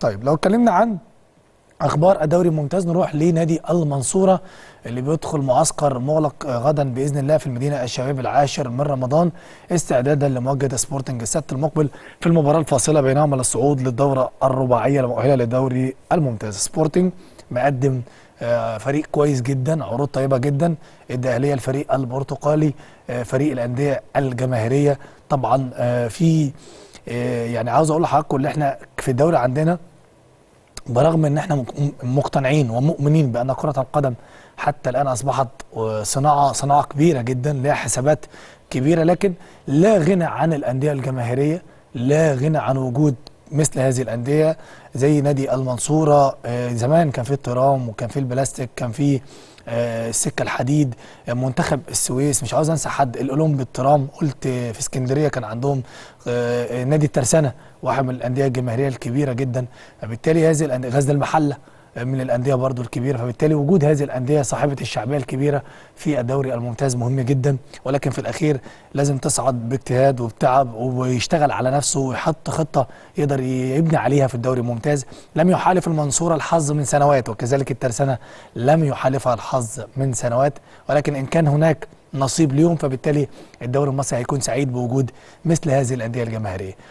طيب لو اتكلمنا عن اخبار الدوري الممتاز نروح لنادي المنصوره اللي بيدخل معسكر مغلق غدا باذن الله في المدينه الشباب العاشر من رمضان استعدادا لمواجهه سبورتنج السبت المقبل في المباراه الفاصله بينهما للصعود للدوره الرباعيه المؤهله للدوري الممتاز سبورتنج مقدم آه، فريق كويس جدا عروض طيبه جدا ادى اهليه الفريق البرتقالي آه، فريق الانديه الجماهيريه طبعا آه، في يعني عاوز اقول لحضراتكم اللي احنا في الدوري عندنا برغم ان احنا مقتنعين ومؤمنين بان كره القدم حتى الان اصبحت صناعه صناعه كبيره جدا لها حسابات كبيره لكن لا غنى عن الانديه الجماهيريه لا غنى عن وجود مثل هذه الانديه زي نادي المنصوره آه، زمان كان في الترام وكان في البلاستيك كان في آه، السكه الحديد آه، منتخب السويس مش عاوز انسى حد الاولمبي الترام قلت في اسكندريه كان عندهم نادي الترسانه واحد من الانديه الجماهيريه الكبيره جدا فبالتالي هذه الانديه غزل المحله من الانديه برضو الكبيره فبالتالي وجود هذه الانديه صاحبه الشعبيه الكبيره في الدوري الممتاز مهم جدا ولكن في الاخير لازم تصعد باجتهاد وبتعب ويشتغل على نفسه ويحط خطه يقدر يبني عليها في الدوري الممتاز لم يحالف المنصوره الحظ من سنوات وكذلك الترسانه لم يحالفها الحظ من سنوات ولكن ان كان هناك نصيب ليهم فبالتالي الدوري المصري هيكون سعيد بوجود مثل هذه الانديه الجماهيريه